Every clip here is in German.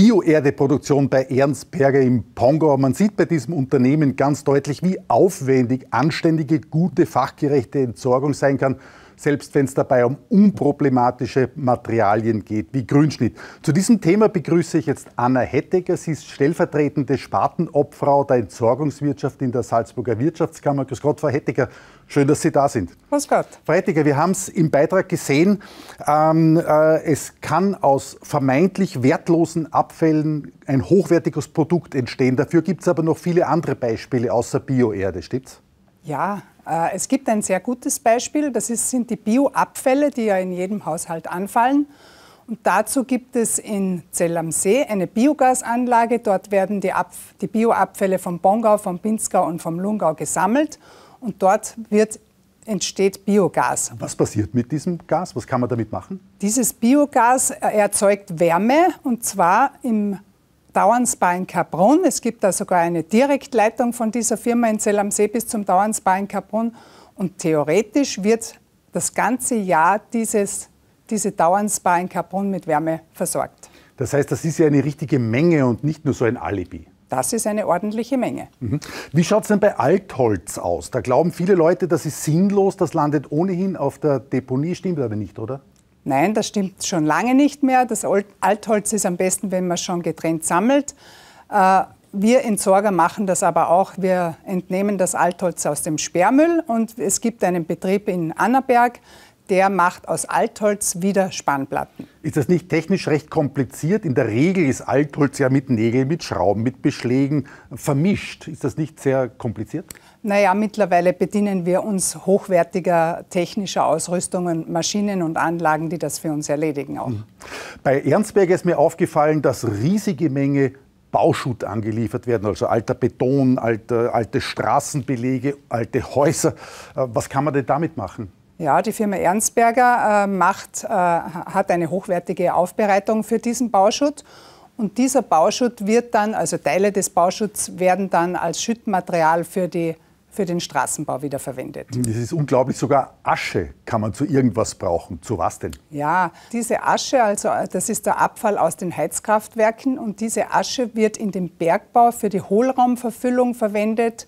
Bioerdeproduktion bei Ernst Berger im Pongau. Man sieht bei diesem Unternehmen ganz deutlich, wie aufwendig anständige, gute, fachgerechte Entsorgung sein kann selbst wenn es dabei um unproblematische Materialien geht, wie Grünschnitt. Zu diesem Thema begrüße ich jetzt Anna Hettiger. Sie ist stellvertretende Spatenobfrau der Entsorgungswirtschaft in der Salzburger Wirtschaftskammer. Grüß Gott, Frau Hettiger. Schön, dass Sie da sind. Grüß Gott. Frau Hettiger, wir haben es im Beitrag gesehen. Ähm, äh, es kann aus vermeintlich wertlosen Abfällen ein hochwertiges Produkt entstehen. Dafür gibt es aber noch viele andere Beispiele außer Bioerde, stimmt's? Ja, äh, es gibt ein sehr gutes Beispiel, das ist, sind die Bioabfälle, die ja in jedem Haushalt anfallen. Und dazu gibt es in Zell am See eine Biogasanlage. Dort werden die, die Bioabfälle vom Bongau, vom Pinzgau und vom Lungau gesammelt. Und dort wird, entsteht Biogas. Was passiert mit diesem Gas? Was kann man damit machen? Dieses Biogas äh, erzeugt Wärme und zwar im Dauernspa in Kaprun. Es gibt da sogar eine Direktleitung von dieser Firma in Zell am See bis zum Dauernspa in Kaprun. Und theoretisch wird das ganze Jahr dieses, diese Dauernspa in Kaprun mit Wärme versorgt. Das heißt, das ist ja eine richtige Menge und nicht nur so ein Alibi. Das ist eine ordentliche Menge. Mhm. Wie schaut es denn bei Altholz aus? Da glauben viele Leute, das ist sinnlos, das landet ohnehin auf der Deponie, stimmt aber nicht, oder? Nein, das stimmt schon lange nicht mehr. Das Altholz ist am besten, wenn man schon getrennt sammelt. Äh, wir Entsorger machen das aber auch. Wir entnehmen das Altholz aus dem Sperrmüll und es gibt einen Betrieb in Annaberg, der macht aus Altholz wieder Spanplatten. Ist das nicht technisch recht kompliziert? In der Regel ist Altholz ja mit Nägeln, mit Schrauben, mit Beschlägen vermischt. Ist das nicht sehr kompliziert? Naja, mittlerweile bedienen wir uns hochwertiger technischer Ausrüstungen, Maschinen und Anlagen, die das für uns erledigen auch. Mhm. Bei Ernstberg ist mir aufgefallen, dass riesige Menge Bauschutt angeliefert werden, also alter Beton, alte, alte Straßenbelege, alte Häuser. Äh, was kann man denn damit machen? Ja, die Firma Ernstberger äh, macht, äh, hat eine hochwertige Aufbereitung für diesen Bauschutt. Und dieser Bauschutt wird dann, also Teile des Bauschutts werden dann als Schüttmaterial für, die, für den Straßenbau wiederverwendet. Das ist unglaublich, sogar Asche kann man zu irgendwas brauchen. Zu was denn? Ja, diese Asche, also äh, das ist der Abfall aus den Heizkraftwerken und diese Asche wird in dem Bergbau für die Hohlraumverfüllung verwendet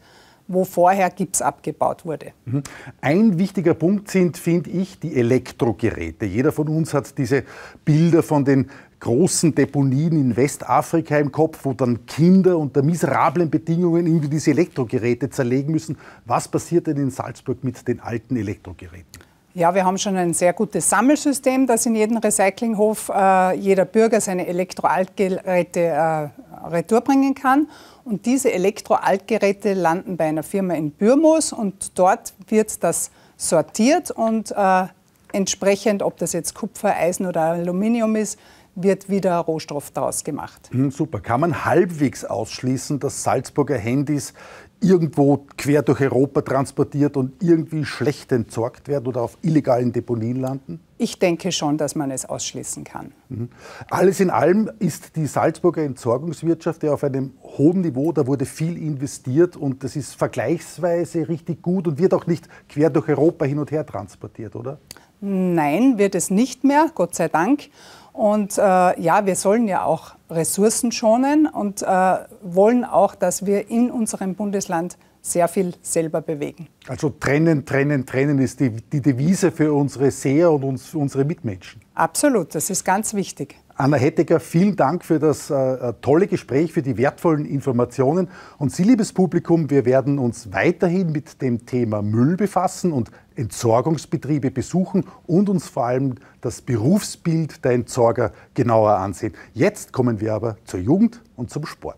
wo vorher Gips abgebaut wurde. Mhm. Ein wichtiger Punkt sind, finde ich, die Elektrogeräte. Jeder von uns hat diese Bilder von den großen Deponien in Westafrika im Kopf, wo dann Kinder unter miserablen Bedingungen irgendwie diese Elektrogeräte zerlegen müssen. Was passiert denn in Salzburg mit den alten Elektrogeräten? Ja, wir haben schon ein sehr gutes Sammelsystem, dass in jedem Recyclinghof äh, jeder Bürger seine Elektroaltgeräte äh, retour bringen kann. Und diese Elektro-Altgeräte landen bei einer Firma in Bürmos und dort wird das sortiert und äh, entsprechend, ob das jetzt Kupfer, Eisen oder Aluminium ist, wird wieder Rohstoff daraus gemacht. Hm, super. Kann man halbwegs ausschließen, dass Salzburger Handys irgendwo quer durch Europa transportiert und irgendwie schlecht entsorgt werden oder auf illegalen Deponien landen? Ich denke schon, dass man es ausschließen kann. Mhm. Alles in allem ist die Salzburger Entsorgungswirtschaft ja auf einem hohen Niveau. Da wurde viel investiert und das ist vergleichsweise richtig gut und wird auch nicht quer durch Europa hin und her transportiert, oder? Nein, wird es nicht mehr, Gott sei Dank. Und äh, ja, wir sollen ja auch Ressourcen schonen und äh, wollen auch, dass wir in unserem Bundesland sehr viel selber bewegen. Also trennen, trennen, trennen ist die, die Devise für unsere Seher und uns, unsere Mitmenschen. Absolut, das ist ganz wichtig. Anna Hettecker, vielen Dank für das äh, äh, tolle Gespräch, für die wertvollen Informationen. Und Sie, liebes Publikum, wir werden uns weiterhin mit dem Thema Müll befassen und Entsorgungsbetriebe besuchen und uns vor allem das Berufsbild der Entsorger genauer ansehen. Jetzt kommen wir aber zur Jugend und zum Sport.